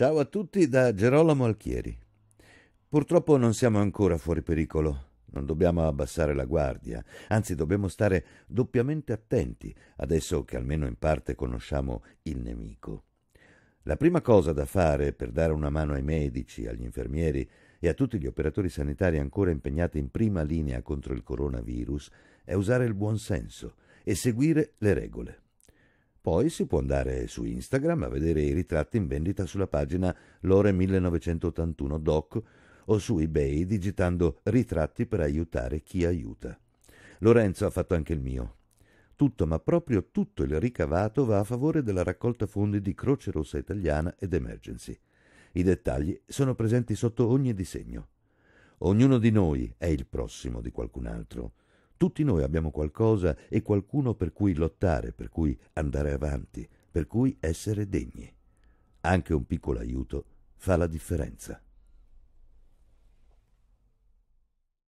Ciao a tutti da Gerolamo Alchieri. Purtroppo non siamo ancora fuori pericolo. Non dobbiamo abbassare la guardia, anzi dobbiamo stare doppiamente attenti, adesso che almeno in parte conosciamo il nemico. La prima cosa da fare per dare una mano ai medici, agli infermieri e a tutti gli operatori sanitari ancora impegnati in prima linea contro il coronavirus è usare il buon senso e seguire le regole. Poi si può andare su Instagram a vedere i ritratti in vendita sulla pagina Lore 1981 Doc o su eBay digitando ritratti per aiutare chi aiuta. Lorenzo ha fatto anche il mio. Tutto, ma proprio tutto il ricavato va a favore della raccolta fondi di Croce Rossa Italiana ed Emergency. I dettagli sono presenti sotto ogni disegno. Ognuno di noi è il prossimo di qualcun altro. Tutti noi abbiamo qualcosa e qualcuno per cui lottare, per cui andare avanti, per cui essere degni. Anche un piccolo aiuto fa la differenza.